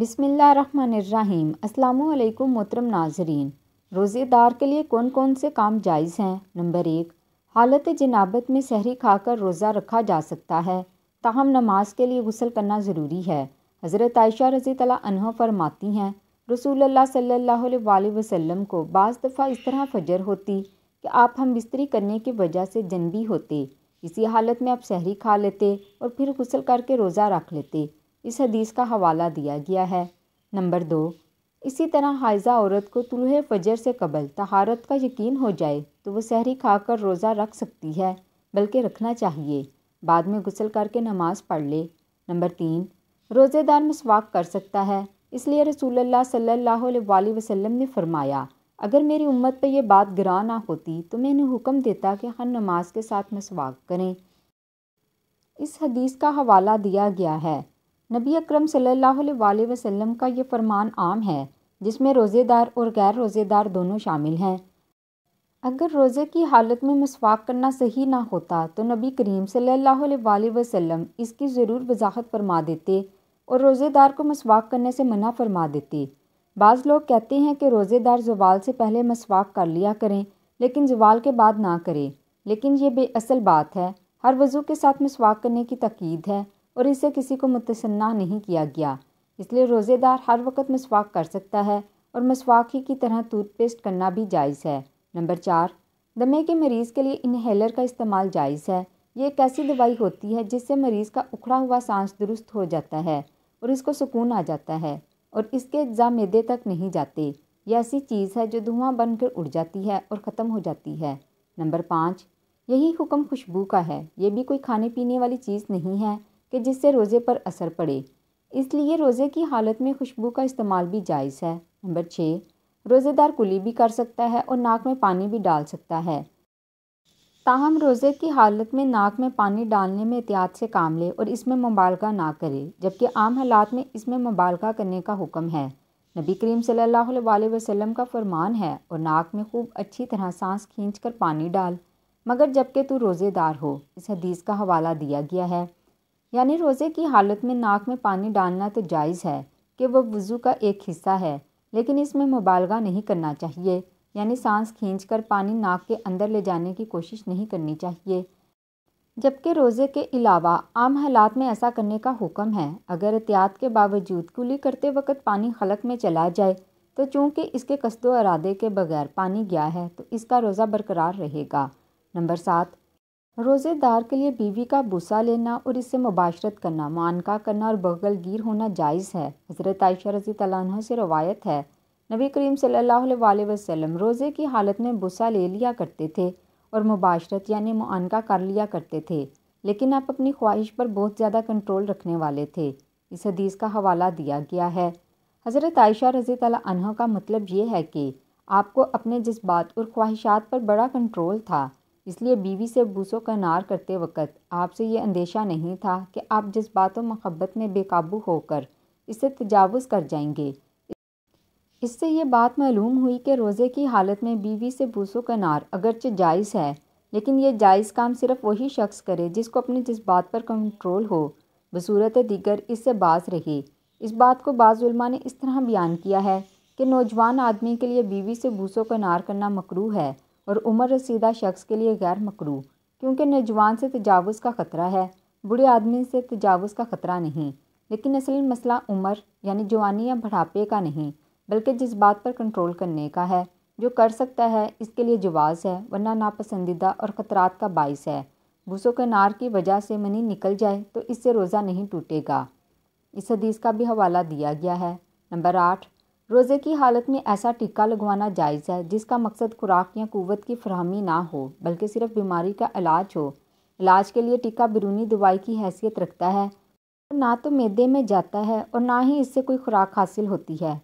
बिसमीम् अल्लाम मोहतरम नाजरीन रोज़ेदार के लिए कौन कौन से काम जायज़ हैं नंबर एक हालत जनाबत में सहरी खाकर रोज़ा रखा जा सकता है ताहम नमाज के लिए गसल करना ज़रूरी है हज़रत आयशा रज़ी तला फरमाती हैं रसूल सल्ला वसम को बज़ दफ़ा इस तरह फजर होती कि आप हम बिस्तरी करने की वजह से जनबी होते इसी हालत में आप सहरी खा लेते और फिर गसल करके रोज़ा रख लेते इस हदीस का हवाला दिया गया है नंबर दो इसी तरह हाइजा औरत को तुल्ह फजर से कबल तहारत का यकीन हो जाए तो वह सहरी खाकर रोज़ा रख सकती है बल्कि रखना चाहिए बाद में गुसल करके नमाज़ पढ़ ले नंबर तीन रोज़ेदार मसवाक कर सकता है इसलिए रसूल सल्ला वसलम ने फरमाया अगर मेरी उम्मत पर यह बात गिरा ना होती तो मैं इन्हें हुक्म देता कि हर नमाज के साथ मसवाक करें इस हदीस का हवाला दिया गया है नबी अक्रम सल्लल्लाहु वसल्लम का ये फरमान आम है जिसमें रोज़ेदार और गैर रोज़ेदार दोनों शामिल हैं अगर रोज़े की हालत में मसवाक करना सही ना होता तो नबी करीम सल्लल्लाहु अलैहि वसल्लम इसकी ज़रूर वजाहत फरमा देते और रोज़ेदार को मसवाक करने से मना फरमा देते बाज़ लोग कहते हैं कि रोज़ेदार जवाल से पहले मसवाक कर लिया करें लेकिन जवाल के बाद ना करें लेकिन ये बेअसल बात है हर वज़ू के साथ मसवाक करने की तकीद है और इससे किसी को मुतसन्ना नहीं किया गया इसलिए रोज़ेदार हर वक्त मसवाक कर सकता है और मसवाक ही की तरह टूथपेस्ट करना भी जायज़ है नंबर चार दमे के मरीज़ के लिए इनहेलर का इस्तेमाल जायज़ है ये एक ऐसी दवाई होती है जिससे मरीज़ का उखड़ा हुआ सांस दुरुस्त हो जाता है और इसको सुकून आ जाता है और इसके अज्जा मैदे तक नहीं जाते यह ऐसी चीज़ है जो धुआं बनकर उड़ जाती है और ख़त्म हो जाती है नंबर पाँच यही हुक्म खुशबू का है ये भी कोई खाने पीने वाली चीज़ नहीं है कि जिससे रोज़े पर असर पड़े इसलिए रोज़े की हालत में खुशबू का इस्तेमाल भी जायज़ है नंबर छः रोज़ेदार कुली भी कर सकता है और नाक में पानी भी डाल सकता है ताहम रोज़े की हालत में नाक में पानी डालने में एहतियात से काम ले और इसमें मुबालका ना करे जबकि आम हालात में इसमें मुबालका करने का हुक्म है नबी करीम सल्लल्लाहु अलैहि वसल्लम का फरमान है और नाक में खूब अच्छी तरह सांस खींच कर पानी डाल मगर जबकि तू रोज़ेदार हो इस हदीस का हवाला दिया गया है यानी रोज़े की हालत में नाक में पानी डालना तो जायज़ है कि वह वज़ू का एक हिस्सा है लेकिन इसमें मुबालगा नहीं करना चाहिए यानी सांस खींचकर पानी नाक के अंदर ले जाने की कोशिश नहीं करनी चाहिए जबकि रोज़े के अलावा आम हालात में ऐसा करने का हुक्म है अगर एहतियात के बावजूद कुली करते वक्त पानी खलक में चला जाए तो चूँकि इसके कस्दो अरादे के बगैर पानी गया है तो इसका रोज़ा बरकरार रहेगा नंबर सात रोज़ेदार के लिए बीवी का बुसा लेना और इससे मुबाशरत करना मानका करना और बगलगीर होना जायज़ है हज़रत आयशा रजी तला से रवायत है नबी करीम सल्लल्लाहु अलैहि वसल्लम रोज़े की हालत में बुसा ले लिया करते थे और मुबाशरत यानि मानक़ा कर लिया करते थे लेकिन आप अपनी ख्वाहिश पर बहुत ज़्यादा कंट्रोल रखने वाले थे इस हदीस का हवाला दिया गया है हज़रत आयशा रजी तला का मतलब ये है कि आपको अपने जज्बात और ख्वाहिशात पर बड़ा कंट्रोल था इसलिए बीवी से बूसों का नार करते वक्त आपसे ये अंदेशा नहीं था कि आप जज्बात महब्बत में बेकाबू होकर इससे तजावज़ कर जाएंगे इससे ये बात मालूम हुई कि रोज़े की हालत में बीवी से बूसों का नार अगरचे जायज़ है लेकिन यह जायज़ काम सिर्फ वही शख्स करे जिसको अपने जज्बात पर कंट्रोल हो बसूरत दिगर इससे बाज रही इस बात को बाज़ुलमा ने इस तरह बयान किया है कि नौजवान आदमी के लिए बीवी से बूसों का नार करना मकरू है और उम्र रसीदा शख्स के लिए गैर मकरू क्योंकि नौजवान से तजावज़ का ख़तरा है बूढ़े आदमी से तजावज़ का ख़तरा नहीं लेकिन असल मसला उम्र यानी जवानी या बढ़ापे का नहीं बल्कि जज्बात पर कंट्रोल करने का है जो कर सकता है इसके लिए जवाज़ है वरना नापसंदीदा और ख़तरात का बायस है भूसों के नार की वजह से मनी निकल जाए तो इससे रोज़ा नहीं टूटेगा इस हदीस का भी हवाला दिया गया है नंबर आठ रोज़े की हालत में ऐसा टीका लगवाना जायज़ है जिसका मकसद खुराक या कुवत की फरहमी ना हो बल्कि सिर्फ बीमारी का इलाज हो इलाज के लिए टीका बिरूनी दवाई की हैसियत रखता है ना तो मैदे में जाता है और ना ही इससे कोई खुराक हासिल होती है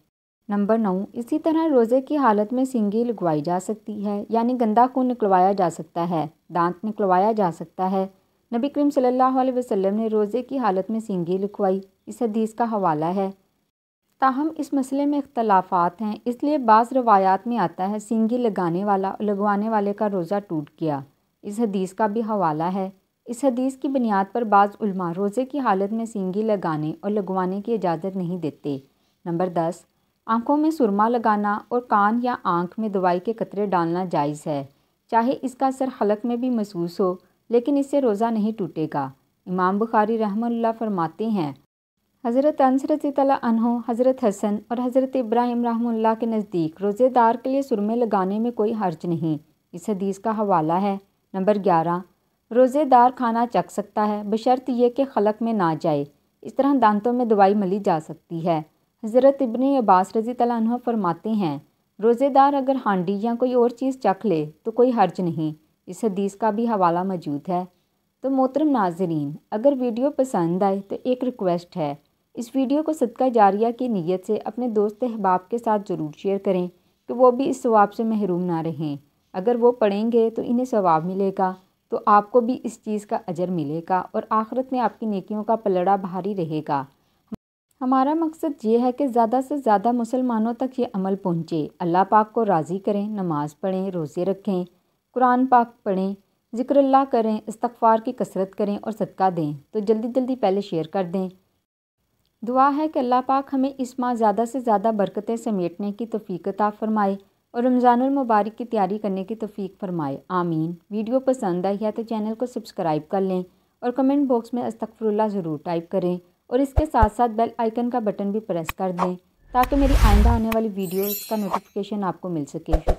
नंबर नौ इसी तरह रोज़े की हालत में सिंगी लगवाई जा सकती है यानी गंदा खून निकलवाया जा सकता है दांत निकलवाया जा सकता है नबी करीम सल्लल्लाहु अलैहि वसल्लम ने रोज़े की हालत में सिंगी लिखवाई इस हदीस का हवाला है ताहम इस मसले में इख्तलाफात हैं इसलिए बाज़ रवायात में आता है सींगी लगाने वाला लगवाने वाले का रोज़ा टूट गया इस हदीस का भी हवाला है इस हदीस की बुनियाद पर बाज़ उल्मा रोज़े की हालत में सींगी लगाने और लगवाने की इजाज़त नहीं देते नंबर दस आँखों में सुरमा लगाना और कान या आँख में दवाई के कतरे डालना जायज़ है चाहे इसका असर हलक में भी महसूस हो लेकिन इससे रोज़ा नहीं टूटेगा इमाम बुखारी रहमल्ला फरमाते हैं हज़रत रजी तला अनहों हज़रत हसन और हज़रत इब्राहिम रहमुल्ला के नज़दीक रोज़ेदार के लिए सुरमे लगाने में कोई हर्ज नहीं इस हदीस का हवाला है नंबर ग्यारह रोज़ेदार खाना चख सकता है बशर्त यह कि खलक में ना जाए इस तरह दांतों में दवाई मली जा सकती है हज़रत इबन अब्बास रजी तला फरमाते हैं रोज़ेदार अगर हांडी या कोई और चीज़ चख ले तो कोई हर्ज नहीं इस हदीस का भी हवाला मौजूद है तो मोहतरम नाजरीन अगर वीडियो पसंद आए तो एक रिक्वेस्ट है इस वीडियो को सदका जारिया की नीयत से अपने दोस्त अहबाब के साथ ज़रूर शेयर करें कि वो भी इस स्वाब से महरूम ना रहें अगर वो पढ़ेंगे तो इन्हें स्वाब मिलेगा तो आपको भी इस चीज़ का अजर मिलेगा और आखिरत में आपकी नेकियों का पलड़ा भारी रहेगा हमारा मकसद ये है कि ज़्यादा से ज़्यादा मुसलमानों तक ये अमल पहुँचे अल्लाह पाक को राज़ी करें नमाज़ पढ़ें रोज़े रखें कुरान पाक पढ़ें ज़िक्रल्ला करें इस्तफ़ार की कसरत करें और सदका दें तो जल्दी जल्दी पहले शेयर कर दें दुआ है कि अल्लाह पाक हमें इस माह ज़्यादा से ज़्यादा बरकतें समेटने की तफ़ीकता फ़रमाए और रमज़ानमबारक की तैयारी करने की तफ़ीक फ़रमाए आमीन वीडियो पसंद आई है तो चैनल को सब्सक्राइब कर लें और कमेंट बॉक्स में अस्तफ़रुल्ला ज़रूर टाइप करें और इसके साथ साथ बेल आइकन का बटन भी प्रेस कर दें ताकि मेरी आइंदा आने वाली वीडियोज़ का नोटिफिकेशन आपको मिल सके